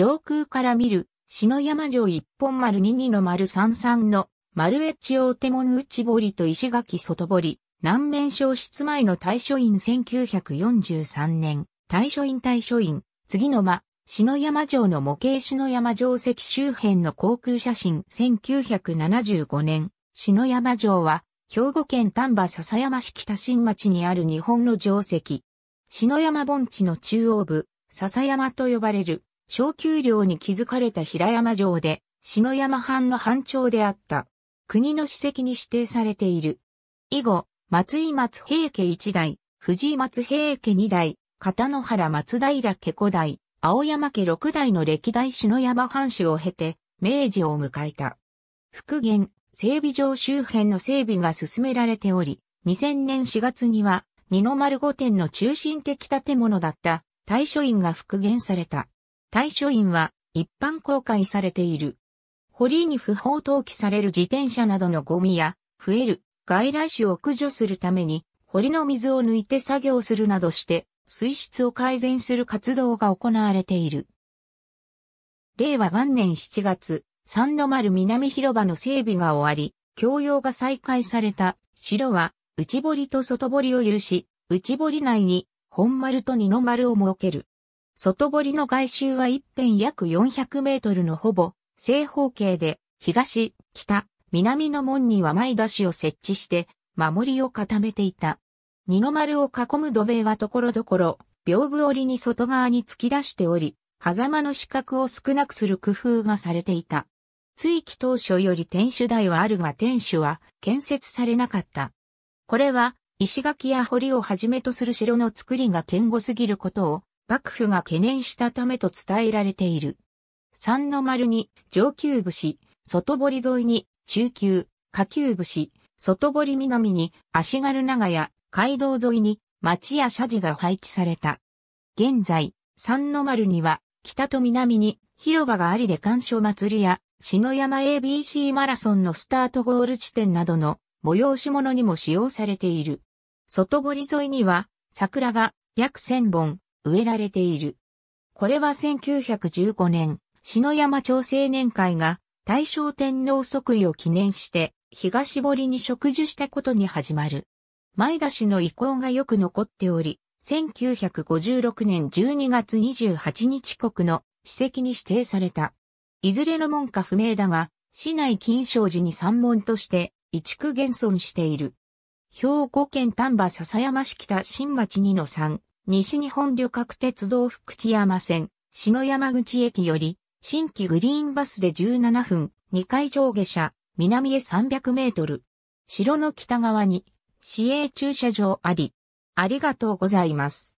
上空から見る、篠山城一本丸22の丸33の、丸越大手門内堀と石垣外堀、南面消失前の大書院1943年、大書院大書院、次の間、篠山城の模型篠山城跡周辺の航空写真1975年、篠山城は、兵庫県丹波篠山市北新町にある日本の城跡。篠山盆地の中央部、笹山と呼ばれる小丘陵に築かれた平山城で、篠山藩の藩長であった。国の史跡に指定されている。以後、松井松平家一代、藤井松平家二代、片野原松平家五代、青山家六代の歴代篠山藩主を経て、明治を迎えた。復元、整備場周辺の整備が進められており、2000年4月には、二の丸御殿の中心的建物だった、大書院が復元された。対処員は一般公開されている。堀に不法投棄される自転車などのゴミや、増える外来種を駆除するために、堀の水を抜いて作業するなどして、水質を改善する活動が行われている。令和元年7月、三の丸南広場の整備が終わり、供用が再開された城は内堀と外堀を有し、内堀内に本丸と二の丸を設ける。外堀の外周は一辺約400メートルのほぼ正方形で、東、北、南の門には前出しを設置して、守りを固めていた。二の丸を囲む土塀はところどころ、屏風折に外側に突き出しており、狭間の死角を少なくする工夫がされていた。追記当初より天守台はあるが天守は建設されなかった。これは石垣や堀をはじめとする城の造りが堅固すぎることを幕府が懸念したためと伝えられている。三の丸に上級武士、外堀沿いに中級、下級武士、外堀南に足軽長屋、街道沿いに町や社寺が配置された。現在、三の丸には北と南に広場がありで干渉祭りや篠山 ABC マラソンのスタートゴール地点などの催し物にも使用されている。外堀沿いには桜が約1000本、植えられている。これは1915年、篠山朝青年会が大正天皇即位を記念して東堀に植樹したことに始まる。前田氏の意向がよく残っており、1956年12月28日国の史跡に指定された。いずれの門か不明だが、市内金賞寺に三門として、移築現存している。兵庫県丹波笹山市北新町2の3、西日本旅客鉄道福知山線、篠山口駅より、新規グリーンバスで17分、2回上下車、南へ300メートル。城の北側に、市営駐車場あり。ありがとうございます。